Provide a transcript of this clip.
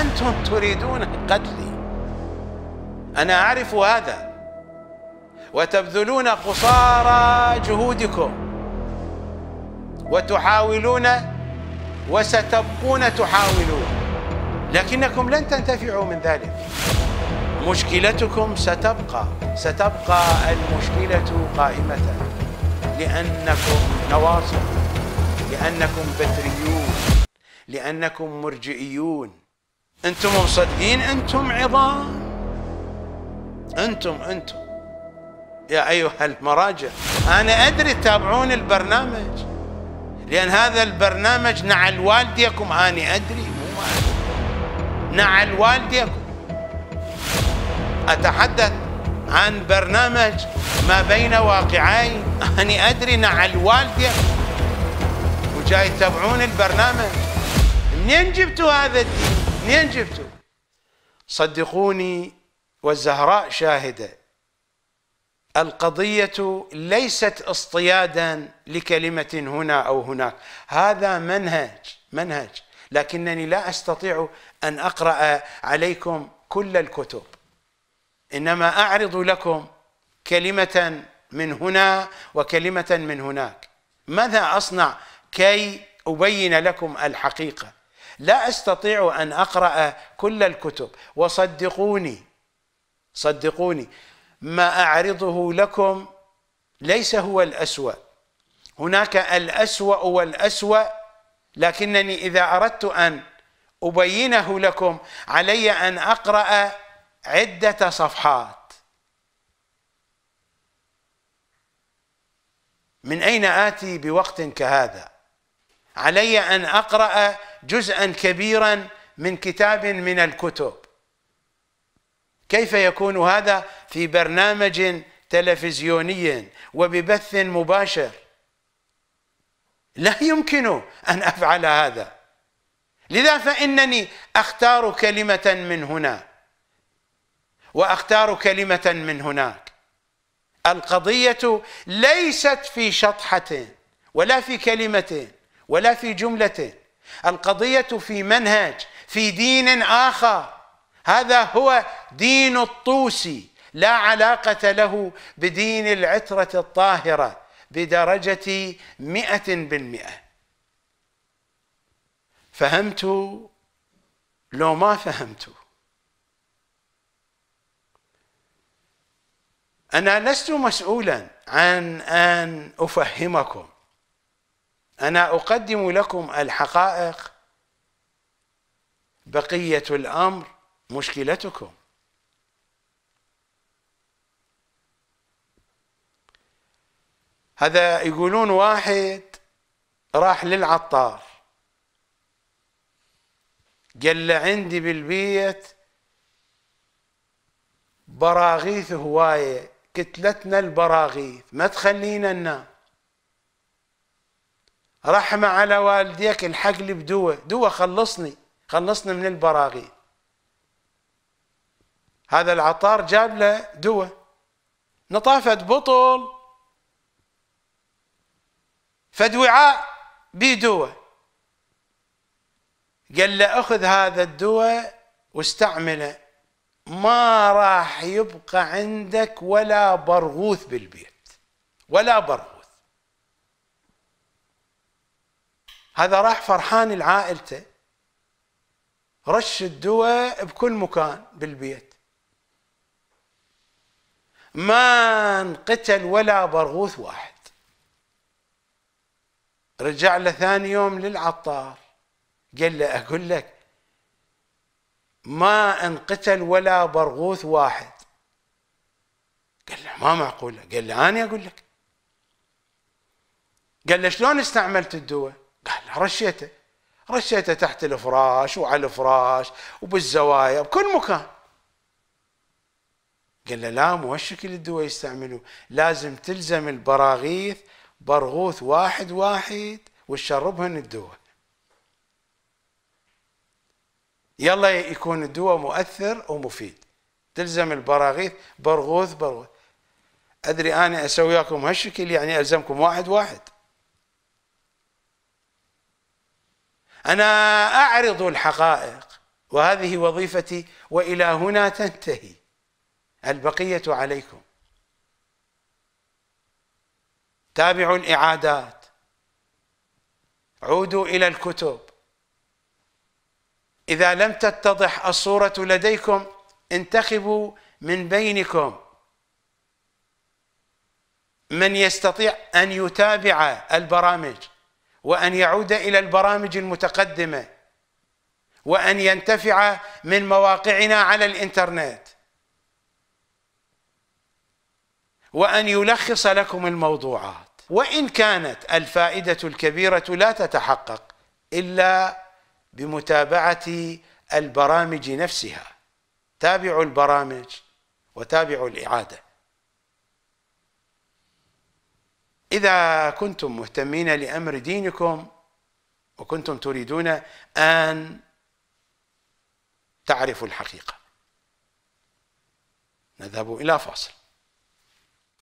أنتم تريدون قتلي أنا أعرف هذا وتبذلون قصارى جهودكم وتحاولون وستبقون تحاولون لكنكم لن تنتفعوا من ذلك مشكلتكم ستبقى ستبقى المشكلة قائمة لأنكم نواصب لأنكم بدريون لأنكم مرجئيون انتم مصدقين انتم عظام انتم انتم يا ايها المراجع انا ادري تتابعون البرنامج لان هذا البرنامج نعل والديكم انا ادري مو ما نعل والديكم اتحدث عن برنامج ما بين واقعين أنا أدري نعل والديكم وجاي تتابعون البرنامج منين جبتوا هذا الدين منين جبتوا صدقوني والزهراء شاهدة القضية ليست اصطيادا لكلمة هنا أو هناك هذا منهج منهج لكنني لا أستطيع أن أقرأ عليكم كل الكتب إنما أعرض لكم كلمة من هنا وكلمة من هناك ماذا أصنع كي أبين لكم الحقيقة لا استطيع ان اقرا كل الكتب وصدقوني صدقوني ما اعرضه لكم ليس هو الاسوا هناك الاسوا والاسوا لكنني اذا اردت ان ابينه لكم علي ان اقرا عده صفحات من اين اتي بوقت كهذا علي ان اقرا جزءا كبيرا من كتاب من الكتب كيف يكون هذا في برنامج تلفزيوني وببث مباشر لا يمكن ان افعل هذا لذا فانني اختار كلمه من هنا واختار كلمه من هناك القضيه ليست في شطحه ولا في كلمه ولا في جمله القضية في منهج في دين آخر هذا هو دين الطوسي لا علاقة له بدين العترة الطاهرة بدرجة مئة بالمئة فهمت لو ما فهمت أنا لست مسؤولا عن أن أفهمكم أنا أقدم لكم الحقائق بقية الأمر مشكلتكم هذا يقولون واحد راح للعطار قال له عندي بالبيت براغيث هوايه كتلتنا البراغيث ما تخلينا ننام رحمة على والديك الحق لي بدوة دوة خلصني خلصني من البراغي هذا العطار جاب له دوة نطافة بطل فدوعاء بي دوة قال له أخذ هذا الدواء واستعمله ما راح يبقى عندك ولا برغوث بالبيت ولا برغوث هذا راح فرحان لعائلته رش الدواء بكل مكان بالبيت ما انقتل ولا برغوث واحد رجع له ثاني يوم للعطار قال له اقول لك ما انقتل ولا برغوث واحد قال له ما معقوله قال له انا اقول لك قال له شلون استعملت الدواء رشيته رشيته تحت الفراش وعلى الفراش وبالزوايا بكل مكان قال له لا مو هالشكل الدواء يستعملوه لازم تلزم البراغيث برغوث واحد واحد وتشربهن الدواء يلا يكون الدواء مؤثر ومفيد تلزم البراغيث برغوث برغوث ادري انا اسوي وياكم هالشكل يعني الزمكم واحد واحد انا اعرض الحقائق وهذه وظيفتي والى هنا تنتهي البقيه عليكم تابعوا الاعادات عودوا الى الكتب اذا لم تتضح الصوره لديكم انتخبوا من بينكم من يستطيع ان يتابع البرامج وأن يعود إلى البرامج المتقدمة وأن ينتفع من مواقعنا على الإنترنت وأن يلخص لكم الموضوعات وإن كانت الفائدة الكبيرة لا تتحقق إلا بمتابعة البرامج نفسها تابعوا البرامج وتابعوا الإعادة إذا كنتم مهتمين لأمر دينكم وكنتم تريدون أن تعرفوا الحقيقة نذهب إلى فاصل